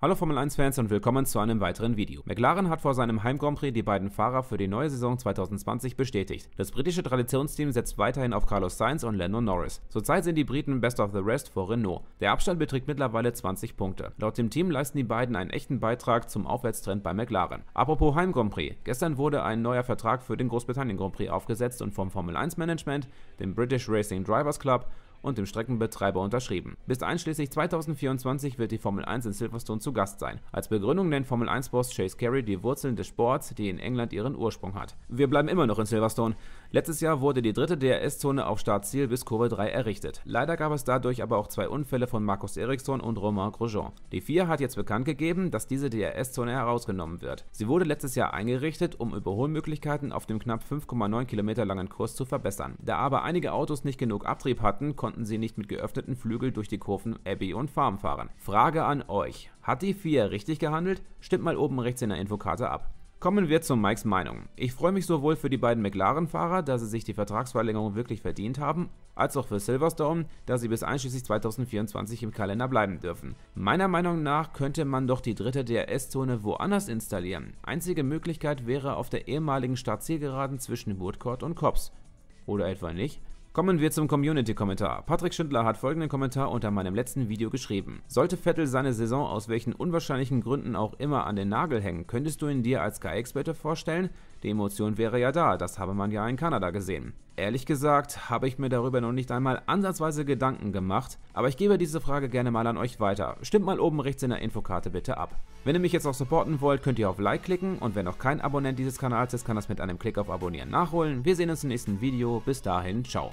Hallo Formel 1 Fans und willkommen zu einem weiteren Video. McLaren hat vor seinem Heim Grand Prix die beiden Fahrer für die neue Saison 2020 bestätigt. Das britische Traditionsteam setzt weiterhin auf Carlos Sainz und Lando Norris. Zurzeit sind die Briten Best of the Rest vor Renault. Der Abstand beträgt mittlerweile 20 Punkte. Laut dem Team leisten die beiden einen echten Beitrag zum Aufwärtstrend bei McLaren. Apropos Heim Grand Prix. Gestern wurde ein neuer Vertrag für den Großbritannien Grand Prix aufgesetzt und vom Formel 1 Management, dem British Racing Drivers Club und dem Streckenbetreiber unterschrieben. Bis einschließlich 2024 wird die Formel 1 in Silverstone zu Gast sein. Als Begründung nennt Formel 1-Boss Chase Carey die Wurzeln des Sports, die in England ihren Ursprung hat. Wir bleiben immer noch in Silverstone. Letztes Jahr wurde die dritte DRS-Zone auf Startziel bis Kurve 3 errichtet. Leider gab es dadurch aber auch zwei Unfälle von Markus Eriksson und Romain Grosjean. Die FIA hat jetzt bekannt gegeben, dass diese DRS-Zone herausgenommen wird. Sie wurde letztes Jahr eingerichtet, um Überholmöglichkeiten auf dem knapp 5,9 Kilometer langen Kurs zu verbessern. Da aber einige Autos nicht genug Abtrieb hatten, konnten sie nicht mit geöffneten Flügeln durch die Kurven Abbey und Farm fahren. Frage an euch. Hat die FIA richtig gehandelt? Stimmt mal oben rechts in der Infokarte ab. Kommen wir zu Mikes Meinung. Ich freue mich sowohl für die beiden McLaren-Fahrer, da sie sich die Vertragsverlängerung wirklich verdient haben, als auch für Silverstone, da sie bis einschließlich 2024 im Kalender bleiben dürfen. Meiner Meinung nach könnte man doch die dritte DRS-Zone woanders installieren. Einzige Möglichkeit wäre auf der ehemaligen Stadtzielgeraden zwischen Woodcourt und Cops. Oder etwa nicht? Kommen wir zum Community-Kommentar. Patrick Schindler hat folgenden Kommentar unter meinem letzten Video geschrieben. Sollte Vettel seine Saison aus welchen unwahrscheinlichen Gründen auch immer an den Nagel hängen, könntest du ihn dir als Sky-Experte vorstellen? Die Emotion wäre ja da, das habe man ja in Kanada gesehen. Ehrlich gesagt habe ich mir darüber noch nicht einmal ansatzweise Gedanken gemacht, aber ich gebe diese Frage gerne mal an euch weiter. Stimmt mal oben rechts in der Infokarte bitte ab. Wenn ihr mich jetzt auch supporten wollt, könnt ihr auf Like klicken und wer noch kein Abonnent dieses Kanals ist, kann das mit einem Klick auf Abonnieren nachholen. Wir sehen uns im nächsten Video, bis dahin, ciao.